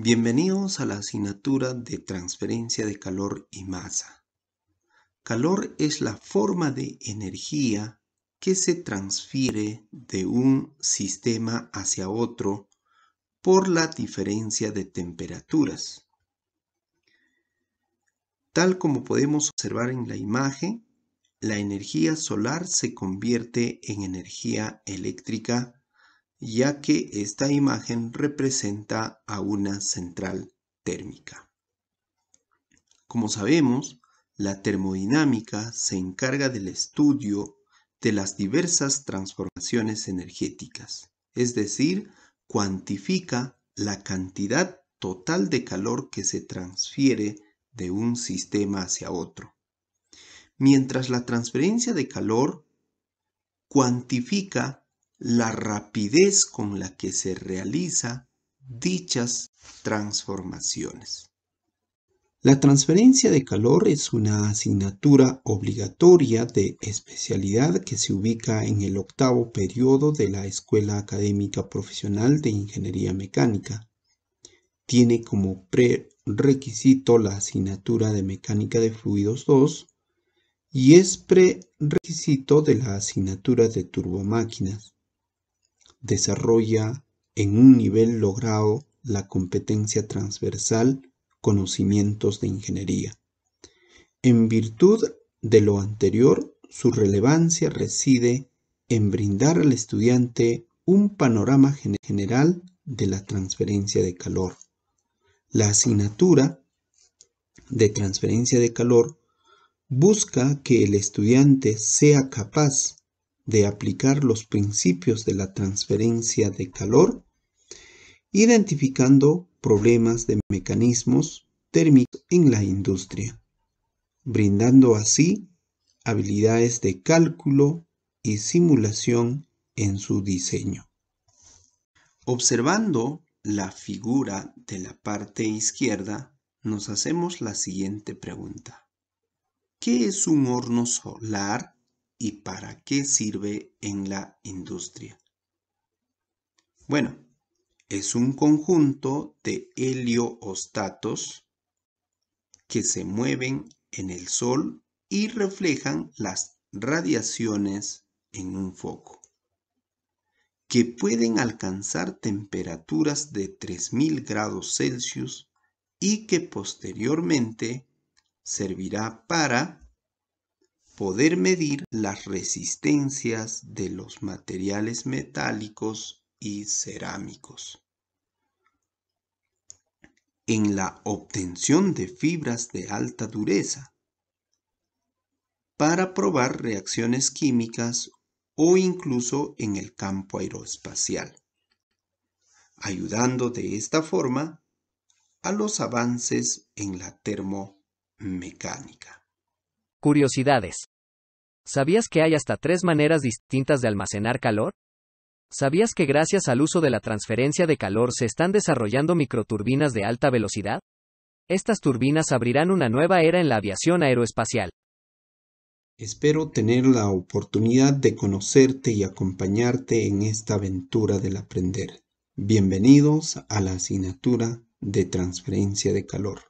Bienvenidos a la asignatura de transferencia de calor y masa. Calor es la forma de energía que se transfiere de un sistema hacia otro por la diferencia de temperaturas. Tal como podemos observar en la imagen, la energía solar se convierte en energía eléctrica ya que esta imagen representa a una central térmica. Como sabemos, la termodinámica se encarga del estudio de las diversas transformaciones energéticas, es decir, cuantifica la cantidad total de calor que se transfiere de un sistema hacia otro. Mientras la transferencia de calor cuantifica la rapidez con la que se realiza dichas transformaciones. La transferencia de calor es una asignatura obligatoria de especialidad que se ubica en el octavo periodo de la Escuela Académica Profesional de Ingeniería Mecánica. Tiene como prerequisito la asignatura de Mecánica de Fluidos 2 y es prerequisito de la asignatura de Turbomáquinas desarrolla en un nivel logrado la competencia transversal conocimientos de ingeniería. En virtud de lo anterior, su relevancia reside en brindar al estudiante un panorama general de la transferencia de calor. La asignatura de transferencia de calor busca que el estudiante sea capaz de aplicar los principios de la transferencia de calor, identificando problemas de mecanismos térmicos en la industria, brindando así habilidades de cálculo y simulación en su diseño. Observando la figura de la parte izquierda, nos hacemos la siguiente pregunta. ¿Qué es un horno solar? y para qué sirve en la industria. Bueno, es un conjunto de helioostatos que se mueven en el Sol y reflejan las radiaciones en un foco, que pueden alcanzar temperaturas de 3000 grados Celsius y que posteriormente servirá para poder medir las resistencias de los materiales metálicos y cerámicos. En la obtención de fibras de alta dureza, para probar reacciones químicas o incluso en el campo aeroespacial, ayudando de esta forma a los avances en la termomecánica. Curiosidades. ¿Sabías que hay hasta tres maneras distintas de almacenar calor? ¿Sabías que gracias al uso de la transferencia de calor se están desarrollando microturbinas de alta velocidad? Estas turbinas abrirán una nueva era en la aviación aeroespacial. Espero tener la oportunidad de conocerte y acompañarte en esta aventura del aprender. Bienvenidos a la asignatura de transferencia de calor.